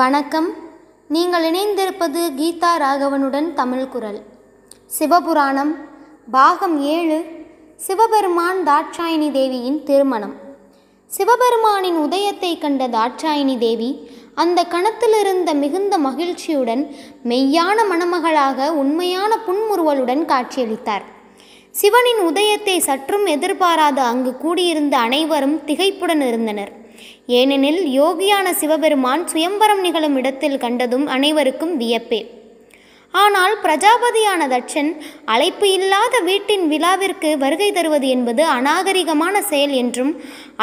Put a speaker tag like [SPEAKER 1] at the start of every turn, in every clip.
[SPEAKER 1] வணக்கம் நீங்கள் இணைந்திருப்பது கீதா ராகவனுடன் தமிழ் குரல் சிவபுராணம் பாகம் ஏழு சிவபெருமான் தாட்சாயினி தேவியின் திருமணம் சிவபெருமானின் உதயத்தை கண்ட தாட்சாயினி தேவி அந்த கணத்திலிருந்த மிகுந்த மகிழ்ச்சியுடன் மெய்யான மணமகளாக உண்மையான புன்முறுவலுடன் காட்சியளித்தார் சிவனின் உதயத்தை சற்றும் எதிர்பாராத அங்கு கூடியிருந்த அனைவரும் திகைப்புடன் இருந்தனர் ஏனெனில் யோகியான சிவபெருமான் சுயம்பரம் நிகழும் இடத்தில் கண்டதும் அனைவருக்கும் வியப்பே ஆனால் பிரஜாபதியான தட்சன் அழைப்பு இல்லாத வீட்டின் விழாவிற்கு வருகை தருவது என்பது அநாகரிகமான செயல் என்றும்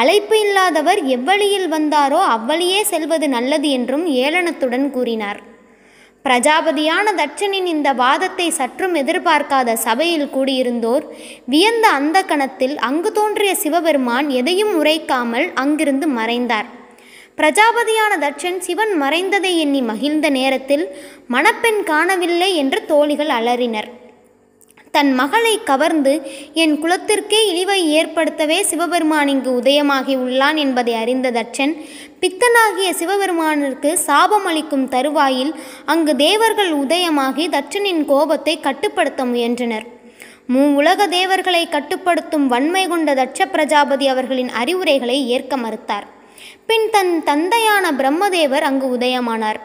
[SPEAKER 1] அழைப்பு இல்லாதவர் எவ்வழியில் வந்தாரோ அவ்வழியே செல்வது நல்லது என்றும் ஏளனத்துடன் கூறினார் பிரஜாபதியான தட்சனின் இந்த வாதத்தை சற்றும் எதிர்பார்க்காத சபையில் கூடியிருந்தோர் வியந்த அந்த கணத்தில் அங்கு தோன்றிய சிவபெருமான் எதையும் உரைக்காமல் அங்கிருந்து மறைந்தார் பிரஜாபதியான தட்சன் சிவன் மறைந்ததை எண்ணி மகிழ்ந்த நேரத்தில் மணப்பெண் காணவில்லை என்று தோழிகள் அலறினர் தன் மகளை கவர்ந்து என் குலத்திற்கே இழிவை ஏற்படுத்தவே சிவபெருமான் இங்கு உதயமாகி உள்ளான் என்பதை அறிந்த தட்சன் பித்தனாகிய சிவபெருமானிற்கு சாபம் அளிக்கும் தருவாயில் அங்கு தேவர்கள் உதயமாகி தட்சனின் கோபத்தை கட்டுப்படுத்த முயன்றனர் மூ உலக தேவர்களை கட்டுப்படுத்தும் வன்மை கொண்ட தட்ச பிரஜாபதி அவர்களின் அறிவுரைகளை ஏற்க மறுத்தார் பின் தன் தந்தையான பிரம்மதேவர் அங்கு உதயமானார்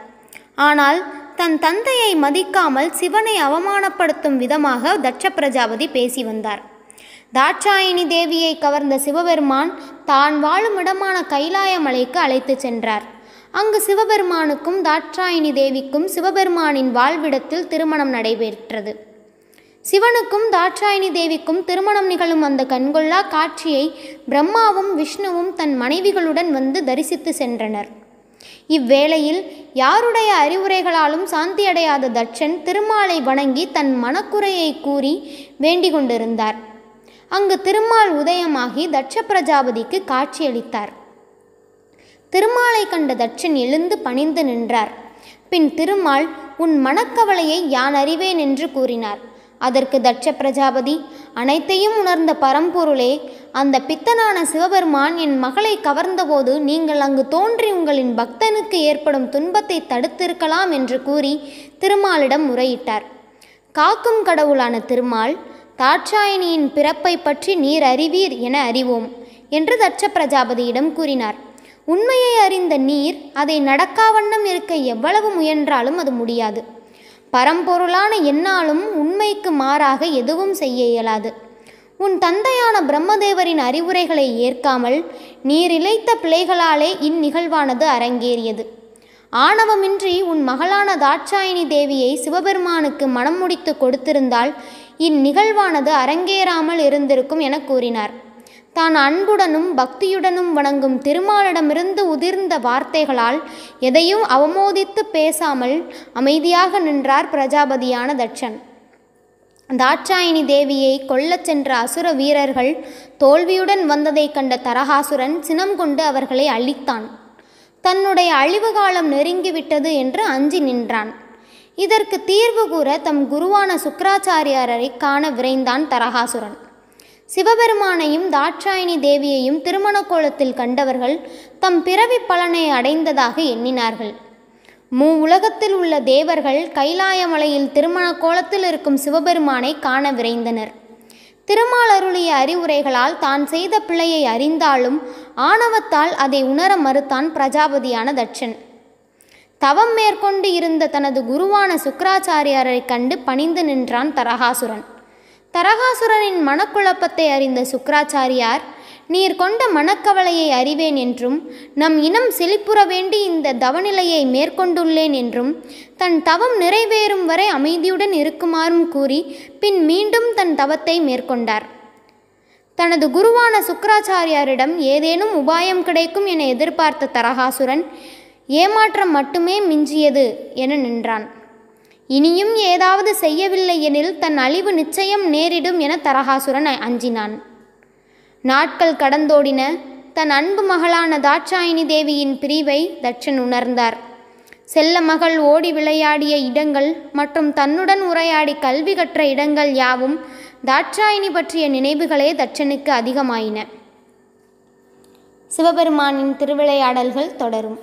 [SPEAKER 1] ஆனால் தன் தந்தையை மதிக்காமல் சிவனை அவமானப்படுத்தும் விதமாக தட்ச பிரஜாபதி பேசி வந்தார் தாட்சாயினி தேவியை கவர்ந்த சிவபெருமான் தான் வாழும் இடமான கைலாய மலைக்கு அழைத்து சென்றார் அங்கு சிவபெருமானுக்கும் தாட்சாயினி தேவிக்கும் சிவபெருமானின் வாழ்விடத்தில் திருமணம் நடைபெற்றது சிவனுக்கும் தாட்சாயினி தேவிக்கும் திருமணம் நிகழும் அந்த கண்கொள்ளா காட்சியை பிரம்மாவும் விஷ்ணுவும் தன் மனைவிகளுடன் வந்து தரிசித்து சென்றனர் இவ்வேளையில் யாருடைய அறிவுரைகளாலும் சாந்தியடையாத தட்சன் திருமாலை வணங்கி தன் மனக்குறையை கூறி வேண்டிக் கொண்டிருந்தார் அங்கு திருமால் உதயமாகி தட்ச பிரஜாபதிக்கு காட்சியளித்தார் திருமாலை கண்ட தட்சன் எழுந்து பணிந்து நின்றார் பின் திருமால் உன் மனக்கவலையை யான் அறிவேன் என்று கூறினார் அதற்கு தட்ச பிரஜாபதி அனைத்தையும் உணர்ந்த பரம்பொருளே அந்த பித்தனான சிவபெருமான் என் மகளை கவர்ந்தபோது நீங்கள் அங்கு தோன்றி உங்களின் பக்தனுக்கு ஏற்படும் துன்பத்தை தடுத்திருக்கலாம் என்று கூறி திருமாலிடம் முறையிட்டார் காக்கும் கடவுளான திருமால் தாட்சாயணியின் பிறப்பை பற்றி நீர் அறிவீர் என அறிவோம் என்று தட்ச பிரஜாபதியிடம் கூறினார் உண்மையை அறிந்த நீர் அதை நடக்காவண்ணம் இருக்க எவ்வளவு முயன்றாலும் அது முடியாது பரம்பொருளான என்னாலும் உண்மைக்கு மாறாக எதுவும் செய்ய இயலாது உன் தந்தையான பிரம்மதேவரின் அறிவுரைகளை ஏற்காமல் நீர் இழைத்த பிழைகளாலே இந்நிகழ்வானது அரங்கேறியது ஆணவமின்றி உன் மகளான தாட்சாயினி தேவியை சிவபெருமானுக்கு மனம் முடித்து கொடுத்திருந்தால் இந்நிகழ்வானது அரங்கேறாமல் இருந்திருக்கும் என கூறினார் தான் அன்புடனும் பக்தியுடனும் வணங்கும் திருமாலிடமிருந்து உதிர்ந்த வார்த்தைகளால் எதையும் அவமோதித்து பேசாமல் அமைதியாக நின்றார் பிரஜாபதியான தட்சன் தாட்சாயினி தேவியை கொல்லச் சென்ற அசுர வீரர்கள் தோல்வியுடன் வந்ததைக் கண்ட தரகாசுரன் சினம் கொண்டு அவர்களை அழித்தான் தன்னுடைய அழிவு காலம் நெருங்கிவிட்டது என்று அஞ்சி நின்றான் இதற்கு தீர்வு கூற தம் குருவான சுக்கராச்சாரியாரரை காண விரைந்தான் தரகாசுரன் சிவபெருமானையும் தாட்சாயினி தேவியையும் திருமண கோலத்தில் கண்டவர்கள் தம் பிறவி பலனை அடைந்ததாக எண்ணினார்கள் மூ உலகத்தில் உள்ள தேவர்கள் கைலாயமலையில் திருமண கோலத்தில் இருக்கும் சிவபெருமானை காண விரைந்தனர் திருமாலருளிய அறிவுரைகளால் தான் செய்த பிழையை அறிந்தாலும் ஆணவத்தால் அதை உணர மறுத்தான் பிரஜாபதியான தட்சன் தவம் மேற்கொண்டு இருந்த தனது குருவான சுக்கராச்சாரியாரை கண்டு பணிந்து நின்றான் தரகாசுரன் தரகாசுரனின் மனக்குழப்பத்தை அறிந்த சுக்கராச்சாரியார் நீர் கொண்ட மனக்கவலையை அறிவேன் என்றும் நம் இனம் செழிப்புற வேண்டி இந்த தவநிலையை மேற்கொண்டுள்ளேன் என்றும் தன் தவம் நிறைவேறும் வரை அமைதியுடன் இருக்குமாறும் கூறி பின் மீண்டும் தன் தவத்தை மேற்கொண்டார் தனது குருவான சுக்கராச்சாரியாரிடம் ஏதேனும் உபாயம் கிடைக்கும் என எதிர்பார்த்த தரகாசுரன் ஏமாற்றம் மட்டுமே மிஞ்சியது என நின்றான் இனியும் ஏதாவது செய்யவில்லை எனில் தன் அழிவு நிச்சயம் நேரிடும் என தரகாசுரன் அஞ்சினான் நாட்கள் கடந்தோடின தன் அன்பு மகளான தாட்சாயினி தேவியின் பிரிவை தட்சன் உணர்ந்தார் செல்ல மகள் ஓடி விளையாடிய இடங்கள் மற்றும் தன்னுடன் உரையாடி கல்வி கற்ற இடங்கள் யாவும் தாட்சாயினி பற்றிய நினைவுகளே தட்சனுக்கு அதிகமாயின சிவபெருமானின் திருவிளையாடல்கள் தொடரும்